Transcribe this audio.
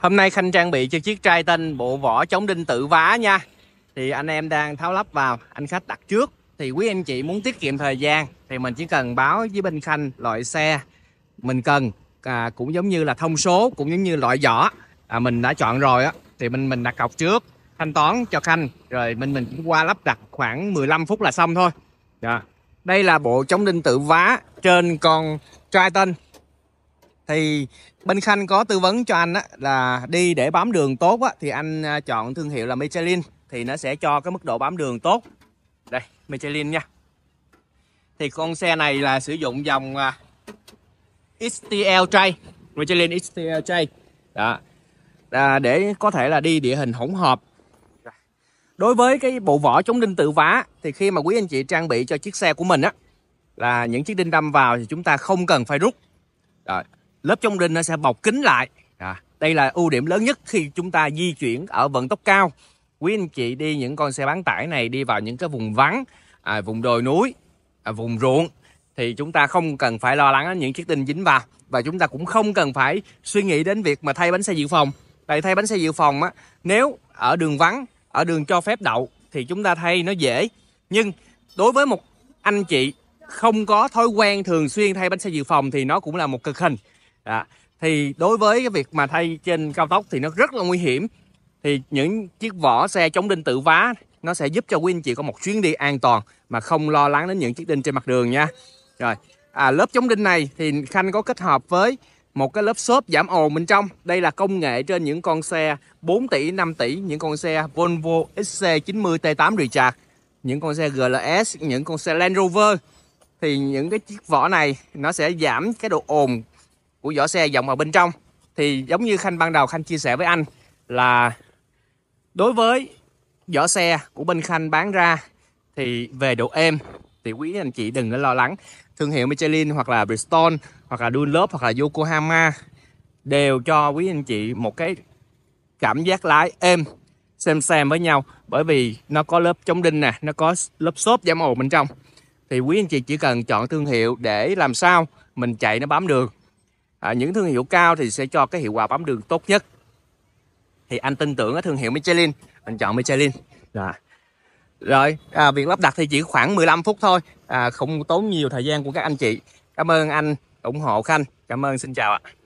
Hôm nay Khanh trang bị cho chiếc Triton bộ vỏ chống đinh tự vá nha Thì anh em đang tháo lắp vào, anh khách đặt trước Thì quý anh chị muốn tiết kiệm thời gian Thì mình chỉ cần báo với bên Khanh loại xe mình cần à, Cũng giống như là thông số, cũng giống như loại vỏ à, Mình đã chọn rồi á Thì mình mình đặt cọc trước, thanh toán cho Khanh Rồi mình mình cũng qua lắp đặt khoảng 15 phút là xong thôi Đó. Dạ. Đây là bộ chống đinh tự vá trên con Triton thì bên Khanh có tư vấn cho anh á, là đi để bám đường tốt á, thì anh à, chọn thương hiệu là Michelin thì nó sẽ cho cái mức độ bám đường tốt đây Michelin nha thì con xe này là sử dụng dòng à, XTL Tray Michelin XTL Tray đó à, để có thể là đi địa hình hỗn hợp đối với cái bộ vỏ chống đinh tự vá thì khi mà quý anh chị trang bị cho chiếc xe của mình á là những chiếc đinh đâm vào thì chúng ta không cần phải rút rồi lớp chống đinh nó sẽ bọc kín lại à, đây là ưu điểm lớn nhất khi chúng ta di chuyển ở vận tốc cao quý anh chị đi những con xe bán tải này đi vào những cái vùng vắng à, vùng đồi núi à, vùng ruộng thì chúng ta không cần phải lo lắng những chiếc đinh dính vào và chúng ta cũng không cần phải suy nghĩ đến việc mà thay bánh xe dự phòng tại thay bánh xe dự phòng á nếu ở đường vắng ở đường cho phép đậu thì chúng ta thay nó dễ nhưng đối với một anh chị không có thói quen thường xuyên thay bánh xe dự phòng thì nó cũng là một cực hình đó. Thì đối với cái việc mà thay trên cao tốc thì nó rất là nguy hiểm. Thì những chiếc vỏ xe chống đinh tự vá nó sẽ giúp cho quý anh chị có một chuyến đi an toàn mà không lo lắng đến những chiếc đinh trên mặt đường nha. Rồi, à, lớp chống đinh này thì Khanh có kết hợp với một cái lớp xốp giảm ồn bên trong. Đây là công nghệ trên những con xe 4 tỷ, 5 tỷ, những con xe Volvo XC90 T8 Recharge, những con xe GLS, những con xe Land Rover thì những cái chiếc vỏ này nó sẽ giảm cái độ ồn của vỏ xe dòng vào bên trong thì giống như Khanh ban đầu Khanh chia sẻ với anh là đối với vỏ xe của bên Khanh bán ra thì về độ êm thì quý anh chị đừng có lo lắng thương hiệu Michelin hoặc là Bridgestone hoặc là Dunlop hoặc là Yokohama đều cho quý anh chị một cái cảm giác lái êm xem xem với nhau bởi vì nó có lớp chống đinh nè nó có lớp xốp giảm ồn bên trong thì quý anh chị chỉ cần chọn thương hiệu để làm sao mình chạy nó bám đường à, những thương hiệu cao thì sẽ cho cái hiệu quả bám đường tốt nhất thì anh tin tưởng ở thương hiệu Michelin anh chọn Michelin rồi dạ. rồi à, việc lắp đặt thì chỉ khoảng 15 phút thôi à, không tốn nhiều thời gian của các anh chị cảm ơn anh ủng hộ Khanh cảm ơn xin chào ạ